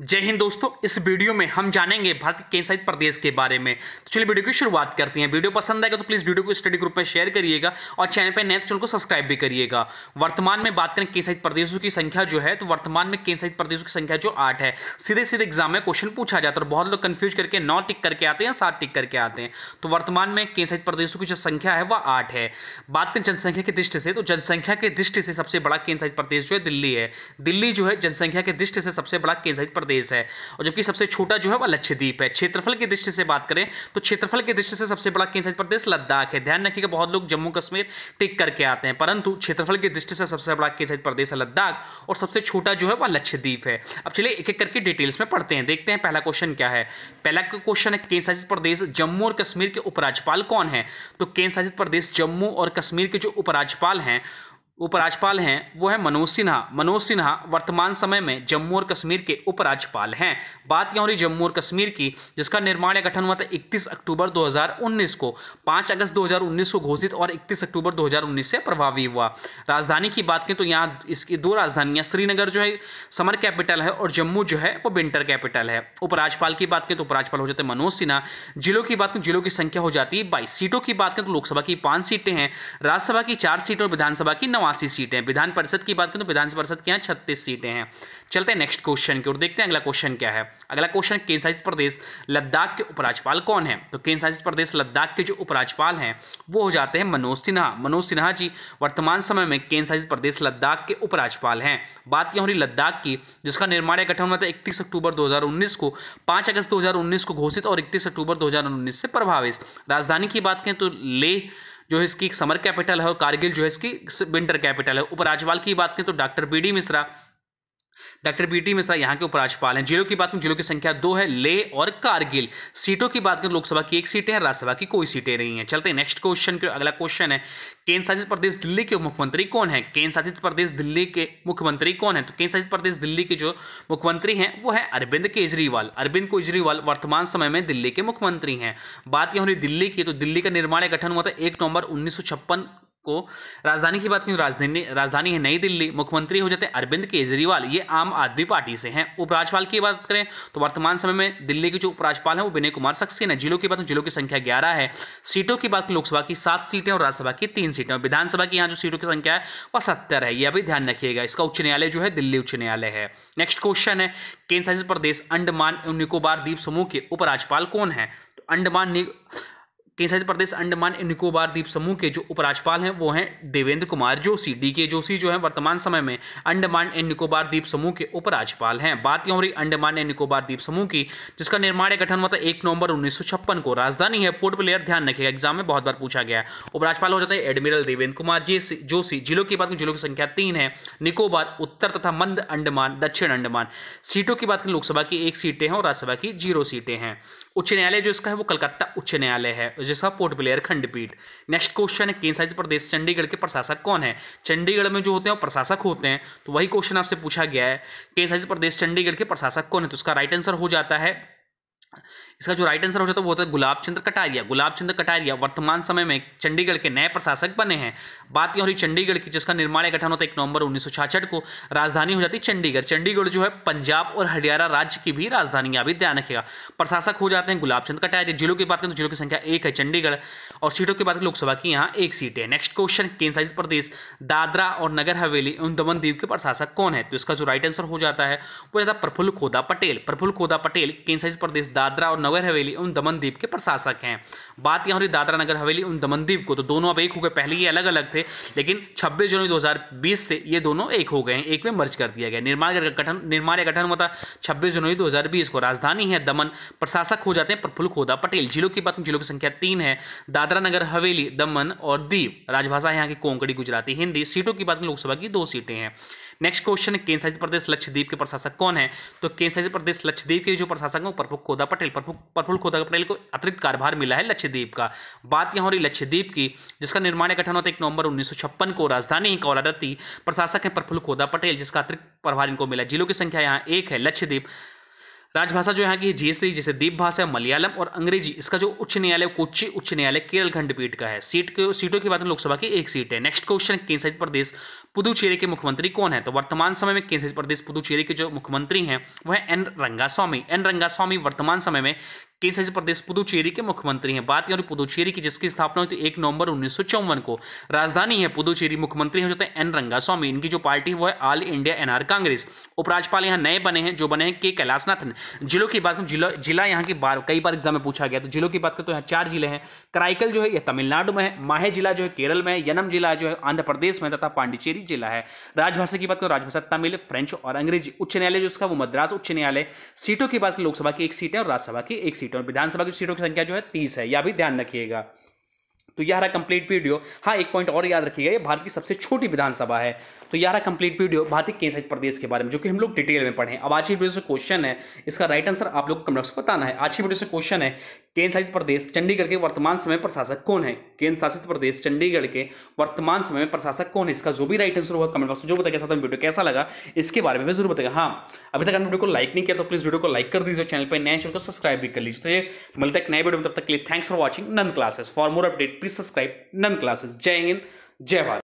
जय हिंद दोस्तों इस वीडियो में हम जानेंगे भारत के केंद्र शासित प्रदेश के बारे में तो चलिए वीडियो की शुरुआत करते हैं वीडियो पसंद आएगा तो प्लीज़ वीडियो को स्टडी ग्रुप में शेयर करिएगा और चैनल पर नए चैनल को सब्सक्राइब भी करिएगा वर्तमान में बात करें केंद्र शासित प्रदेशों की संख्या जो है तो वर्तमान में केंद्र शासित प्रदेशों की संख्या जो आठ है सीधे सीधे एग्जाम में क्वेश्चन पूछा जाता है और बहुत लोग कन्फ्यूज करके नौ टिक करके आते हैं सात टिक करके आते हैं तो वर्तमान में केंद्र शासित प्रदेशों की जो संख्या है वह आठ है बात करें जनसंख्या की दृष्टि से तो जनसंख्या की दृष्टि से सबसे बड़ा केंद्र शासित प्रदेश जो है दिल्ली है दिल्ली जो है जनसंख्या की दृष्टि से सबसे बड़ा केंद्र शासित प्रदेश है और जबकि सबसे छोटा जो है वह लक्षद्वीप है क्षेत्रफल की दृष्टि से बात करें तो क्षेत्रफल की दृष्टि से सबसे बड़ा केंद्र प्रदेश लद्दाख है ध्यान रखिएगा बहुत लोग जम्मू कश्मीर टिक करके आते हैं परंतु क्षेत्रफल की दृष्टि से सबसे बड़ा केंद्र प्रदेश है लद्दाख और सबसे छोटा जो है वह लक्षद्वीप है अब चलिए एक एक करके डिटेल्स में पढ़ते हैं देखते हैं पहला क्वेश्चन क्या है पहला क्वेश्चन है केंद्र शासित प्रदेश जम्मू और कश्मीर के उपराज्यपाल कौन है तो केंद्र शासित प्रदेश जम्मू और कश्मीर के जो उपराज्यपाल हैं उपराज्यपाल हैं वो है मनोज सिन्हा मनोज सिन्हा वर्तमान समय में जम्मू और कश्मीर के उपराज्यपाल हैं बात क्या हो रही जम्मू और कश्मीर की जिसका निर्माण या गठन हुआ था 31 अक्टूबर 2019 को 5 अगस्त 2019 को घोषित और 31 अक्टूबर 2019 से प्रभावी हुआ राजधानी की बात करें तो यहाँ इसकी दो राजधानियाँ श्रीनगर जो है समर कैपिटल है और जम्मू जो है वो विंटर कैपिटल है उपराज्यपाल की बात करें तो उपराज्यपाल हो जाते हैं मनोज सिन्हा जिलों की बात करें जिलों की संख्या हो जाती है बाईस सीटों की बात करें तो लोकसभा की पाँच सीटें हैं राज्यसभा की चार सीटें और विधानसभा की नौ नवासी सीटें हैं विधान परिषद की बात करें तो विधान परिषद के यहाँ छत्तीस सीटें हैं चलते हैं नेक्स्ट क्वेश्चन की ओर देखते हैं अगला क्वेश्चन क्या है अगला क्वेश्चन केंद्र शासित प्रदेश लद्दाख के उपराज्यपाल कौन है तो केंद्र शासित प्रदेश लद्दाख के जो उपराज्यपाल हैं वो हो जाते हैं मनोज सिन्हा मनोज सिन्हा जी वर्तमान समय में केंद्र शासित प्रदेश लद्दाख के उपराज्यपाल हैं बात क्या हो रही लद्दाख की जिसका निर्माण या गठन हुआ था इकतीस अक्टूबर 2019 को पाँच अगस्त 2019 को घोषित और इकतीस अक्टूबर 2019 से प्रभावित राजधानी की बात करें तो लेह जो है इसकी समर कैपिटल है और कारगिल जो है इसकी विंटर कैपिटल है उपराज्यपाल की बात करें तो doctor B D Mishra doctor B T Mishra यहाँ के उपराज्यपाल हैं जिलों की बात करें जिलों की संख्या दो है ले और कारगिल सीटों की बात करें लोकसभा की एक सीटें हैं राज्यसभा की कोई सीटें नहीं है चलते हैं नेक्स्ट क्वेश्चन के अगला क्वेश्चन है केंद्र शासित प्रदेश दिल्ली के मुख्यमंत्री कौन है केंद्र शासित प्रदेश दिल्ली के मुख्यमंत्री कौन है तो केंद्र शासित प्रदेश दिल्ली के जो मुख्यमंत्री हैं वो है अरविंद केजरीवाल अरविंद केजरीवाल वर्तमान समय में दिल्ली के मुख्यमंत्री हैं बात यह हो रही दिल्ली की तो दिल्ली का निर्माण गठन हुआ था एक नवंबर उन्नीस को राजधानी की बात करें तो राजधानी राजधानी है नई दिल्ली मुख्यमंत्री हो जाते हैं अरविंद केजरीवाल ये आम आदमी पार्टी से हैं उपराज्यपाल की बात करें तो वर्तमान समय में दिल्ली के जो उपराज्यपाल हैं वो विनय कुमार सक्सेना है जिलों की बात तो जिलों की संख्या ग्यारह है सीटों की बात लोकसभा की सात सीटें और राज्यसभा की तीन सीटें विधानसभा की यहाँ जो सीटों की संख्या है वह सत्तर है यह भी ध्यान रखिएगा इसका उच्च न्यायालय जो है दिल्ली उच्च न्यायालय है नेक्स्ट क्वेश्चन है केंद्र शासित प्रदेश अंडमान निकोबार द्वीप समूह के उपराज्यपाल कौन है तो अंडमान केंद्रशासित प्रदेश अंडमान एंड निकोबार द्वीप समूह के जो उपराज्यपाल हैं वो हैं देवेंद्र कुमार जोशी डी के जोशी जो है वर्तमान समय में अंडमान एंड निकोबार द्वीप समूह के उपराज्यपाल हैं बात यह हो रही अंडमान एंड निकोबार द्वीप समूह की जिसका निर्माण या गठन हुआ था एक नवंबर उन्नीस को राजधानी है पोर्ट प्लेयर ध्यान रखेगा एग्जाम में बहुत बार पूछा गया उपराज्यपाल हो जाते हैं एडमिरल देवेंद्र कुमार जोशी जिलों की बात करें जिलों की संख्या तीन है निकोबार उत्तर तथा मंद अंडमान दक्षिण अंडमान सीटों की बात करें लोकसभा की एक सीटें हैं और राज्यसभा की जीरो सीटें हैं उच्च न्यायालय जो इसका है वो कलकत्ता उच्च न्यायालय है जिसका पोर्ट ब्लेयर खंडपीठ नेक्स्ट क्वेश्चन है केंद्र शासित प्रदेश चंडीगढ़ के प्रशासक कौन है चंडीगढ़ में जो होते हैं वो प्रशासक होते हैं तो वही क्वेश्चन आपसे पूछा गया है केंद्र शासित प्रदेश चंडीगढ़ के प्रशासक कौन है तो उसका राइट आंसर हो जाता है इसका जो राइट आंसर हो जाता है वो होता है गुलाब चंद्र कटारिया गुलाब चंद्र कटारिया वर्तमान समय में चंडीगढ़ के नए प्रशासक बने हैं बात यह हो रही चंडीगढ़ की जिसका निर्माण गठन होता है एक नवंबर उन्नीस को राजधानी हो जाती है चंडीगढ़ चंडीगढ़ जो है पंजाब और हरियाणा राज्य की भी राजधानी अभी ध्यान रखेगा प्रशासक हो जाते हैं गुलाब चंद कटारिया जिलों की बात करें तो जिलों की संख्या एक है चंडीगढ़ और सीटों की बात करें लोकसभा की यहाँ एक सीट है नेक्स्ट क्वेश्चन केंद्र शासित प्रदेश दादरा और नगर हवेली एवं दमन दीव के प्रशासक कौन है तो इसका जो राइट आंसर हो जाता है वो जाता है प्रफुल्ल खोदा पटेल प्रफुल्ल खोदा पटेल केंद्र शासित प्रदेश दादरा और नगर हवेली उन दमनदीप के प्रशासक हैं बात यहाँ हो रही दादरा नगर हवेली उन दमनदीप को तो दोनों अब एक हो गए पहले ये अलग अलग थे लेकिन 26 जनवरी 2020 से ये दोनों एक हो गए हैं एक में मर्ज कर दिया गया निर्माण गठन निर्माण का गठन हुआ था छब्बीस जनवरी दो को राजधानी है दमन प्रशासक हो जाते हैं प्रफुल्ल खोदा पटेल जिलों की बात जिलों की संख्या तीन है दादरा नगर हवेली दमन और दीप राजभाषा यहाँ की कोंकड़ी गुजराती हिंदी सीटों की बात लोकसभा की दो सीटें हैं नेक्स्ट क्वेश्चन केंद्र शासित प्रदेश लक्षद्वीप के प्रशासक कौन है तो केंद्र शासित प्रदेश लक्षद्वीप के जो प्रशासक हैं वो प्रफुल्ल खोदा पटेल प्रफुल्ल प्रफुल्ल खोदक पटेल को अतिरिक्त कार्यभार मिला है लक्षद्वीप का बात यहाँ हो रही लक्षद्वीप की जिसका निर्माण गठन होता है एक नवंबर उन्नीस को राजधानी कौलारती प्रशासक है प्रफुल्ल खोदा पटेल जिसका अतिरिक्त प्रभार इनको मिला जिलों की संख्या यहाँ एक है लक्षद्वीप राजभाषा जो यहाँ की जीएसटी जैसे दीप भाषा मलयालम और अंग्रेजी इसका जो उच्च न्यायालय कोच्चि उच्च न्यायालय केरल खंडपीठ का है सीट के सीटों की बात है लोकसभा की एक सीट है नेक्स्ट क्वेश्चन केंद्रशासित प्रदेश पुदुचेरी के मुख्यमंत्री कौन है तो वर्तमान समय में केंद्रशासित प्रदेश पुदुचेरी के जो मुख्यमंत्री हैं वह एन रंगास्वामी एन रंगास्वामी वर्तमान समय में के प्रदेश पुदुचेरी के मुख्यमंत्री हैं बात करें तो पुदुचेरी की जिसकी स्थापना हुई थी एक नवंबर उन्नीस को राजधानी है पुदुचेरी मुख्यमंत्री हैं जो एन रंगास्वामी इनकी जो पार्टी वो है ऑल इंडिया एनआर कांग्रेस उपराज्यपाल यहाँ नए बने हैं जो बने हैं के कैलाशनाथन जिलों की बात जिला जिला यहाँ की बार कई बार एग्जाम में पूछा गया तो जिलों की बात करें तो यहाँ चार जिले हैं कराइकल जो है यह तमिलनाडु में है माहे जिला जो है केरल में है यनम जिला जो है आंध्र प्रदेश में तथा पांडिचेरी जिला है राजभाषा की बात करें तो राजभाषा तमिल फ्रेंच और अंग्रेजी उच्च न्यायालय जो इसका वो मद्रास उच्च न्यायालय सीटों की बात करें लोकसभा की एक सीट है और राज्यसभा की एक सीट सीटें और विधानसभा की सीटों की संख्या जो है तीस है यह भी ध्यान रखिएगा तो यह रहा कंप्लीट वीडियो हाँ एक पॉइंट और याद रखिएगा ये भारत की सबसे छोटी विधानसभा है तो यार कंप्लीट वीडियो भारतीय केंद्र शासित प्रदेश के बारे में जो कि हम लोग डिटेल में पढ़े अब आज की वीडियो से क्वेश्चन है इसका राइट आंसर आप लोग कमेंट्स में बताना है आज की वीडियो से क्वेश्चन है केंद्र शासित प्रदेश चंडीगढ़ के वर्तमान समय प्रशासक कौन है केंद्र शासित प्रदेश चंडीगढ़ के वर्तमान समय में प्रशासक कौन है इसका जो भी राइट आंसर होगा कमेंट बॉक्स में जो बताया साथ वीडियो कैसा लगा इसके बारे में जरूर बताएगा हाँ अभी तक आपने वीडियो को लाइक नहीं किया तो प्लीज वीडियो को लाइक कर दीजिए चैनल पर नए चैनल को सब्सक्राइब भी कर लीजिए तो हैं नए वीडियो में तब तक के लिए thanks for watching Nand classes for more update please subscribe Nand classes Jai Hind जय भारत